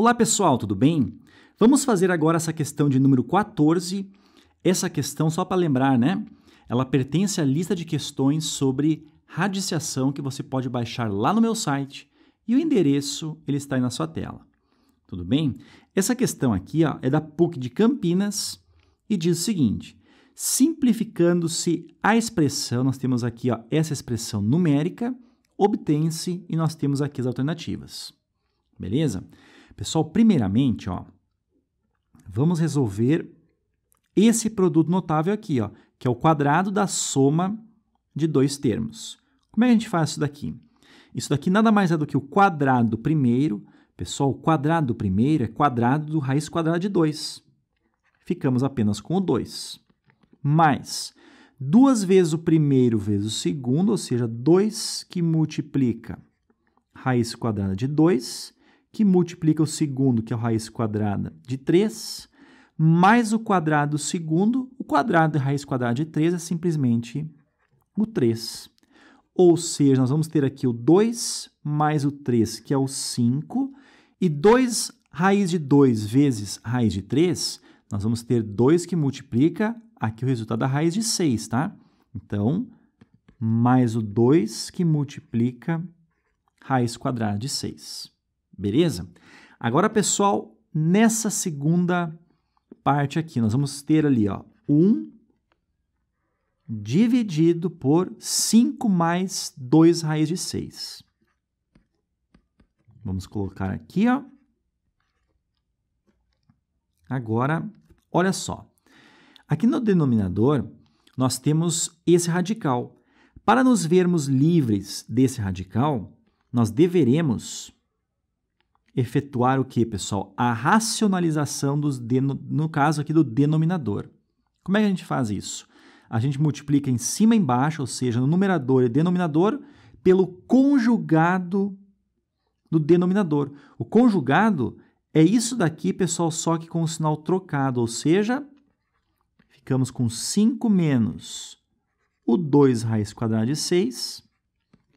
Olá pessoal, tudo bem? Vamos fazer agora essa questão de número 14. Essa questão, só para lembrar, né? Ela pertence à lista de questões sobre radiciação que você pode baixar lá no meu site e o endereço ele está aí na sua tela. Tudo bem? Essa questão aqui ó, é da PUC de Campinas e diz o seguinte: simplificando-se a expressão, nós temos aqui ó, essa expressão numérica, obtém-se e nós temos aqui as alternativas. Beleza? Pessoal, primeiramente, ó, vamos resolver esse produto notável aqui, ó, que é o quadrado da soma de dois termos. Como é que a gente faz isso daqui? Isso daqui nada mais é do que o quadrado do primeiro. Pessoal, o quadrado do primeiro é quadrado do raiz quadrada de 2. Ficamos apenas com o 2. Mais duas vezes o primeiro vezes o segundo, ou seja, 2 que multiplica raiz quadrada de 2 que multiplica o segundo, que é a raiz quadrada de 3, mais o quadrado do segundo. O quadrado da raiz quadrada de 3 é simplesmente o 3. Ou seja, nós vamos ter aqui o 2 mais o 3, que é o 5, e 2 raiz de 2 vezes raiz de 3, nós vamos ter 2 que multiplica aqui o resultado da raiz de 6, tá? Então, mais o 2 que multiplica raiz quadrada de 6. Beleza? Agora, pessoal, nessa segunda parte aqui, nós vamos ter ali, ó, 1 dividido por 5 mais 2 raiz de 6. Vamos colocar aqui, ó. Agora, olha só. Aqui no denominador, nós temos esse radical. Para nos vermos livres desse radical, nós deveremos efetuar o que, pessoal? A racionalização dos deno... no caso aqui do denominador. Como é que a gente faz isso? A gente multiplica em cima e embaixo, ou seja, no numerador e denominador, pelo conjugado do denominador. O conjugado é isso daqui, pessoal, só que com o sinal trocado, ou seja, ficamos com 5 menos o 2 raiz quadrada de 6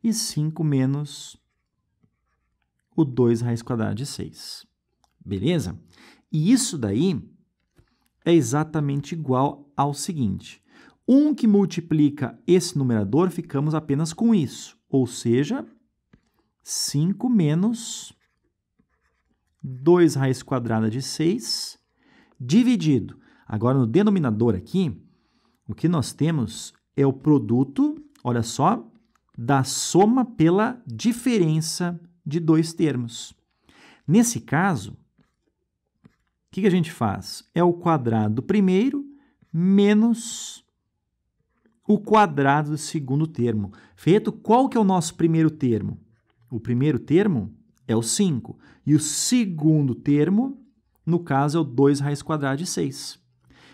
e 5 menos o 2 raiz quadrada de 6. Beleza? E isso daí é exatamente igual ao seguinte. 1 um que multiplica esse numerador, ficamos apenas com isso. Ou seja, 5 menos 2 raiz quadrada de 6 dividido. Agora, no denominador aqui, o que nós temos é o produto, olha só, da soma pela diferença de dois termos. Nesse caso, o que, que a gente faz? É o quadrado do primeiro menos o quadrado do segundo termo. Feito, qual que é o nosso primeiro termo? O primeiro termo é o 5. E o segundo termo, no caso, é o 2 raiz quadrada de 6.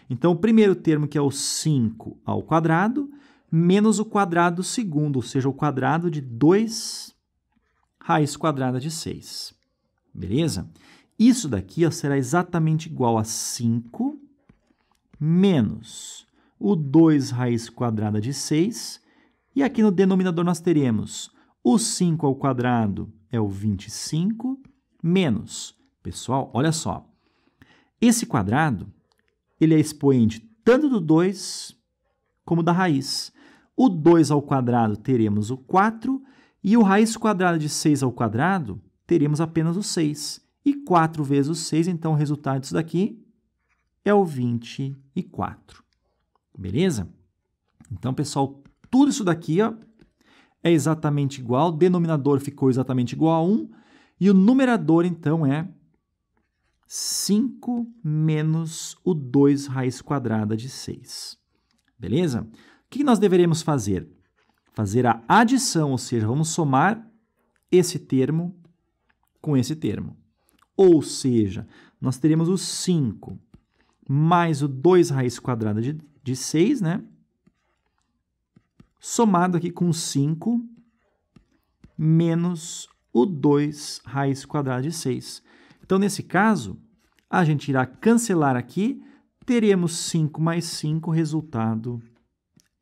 Então, o primeiro termo, que é o 5 ao quadrado, menos o quadrado do segundo, ou seja, o quadrado de 2 raiz quadrada de 6. Beleza? Isso daqui ó, será exatamente igual a 5 menos o 2 raiz quadrada de 6. E aqui no denominador nós teremos o 5 ao quadrado é o 25 menos. Pessoal, olha só. Esse quadrado ele é expoente tanto do 2 como da raiz. O 2 ao quadrado teremos o 4 e o raiz quadrada de 6 ao quadrado, teremos apenas o 6. E 4 vezes o 6, então o resultado disso daqui é o 24. Beleza? Então, pessoal, tudo isso daqui ó, é exatamente igual. O denominador ficou exatamente igual a 1. E o numerador, então, é 5 menos o 2 raiz quadrada de 6. Beleza? O que nós deveríamos fazer? fazer a adição, ou seja, vamos somar esse termo com esse termo. Ou seja, nós teremos o 5 mais o 2 raiz quadrada de, 6, né? Somado aqui com 5 menos o 2 raiz quadrada de 6. Então, nesse caso, a gente irá cancelar aqui, teremos 5 mais 5, resultado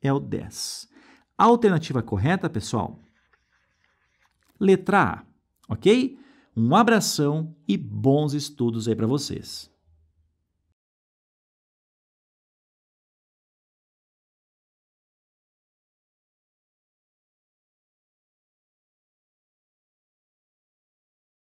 é o 10. A alternativa correta, pessoal? Letra A, ok? Um abração e bons estudos aí para vocês.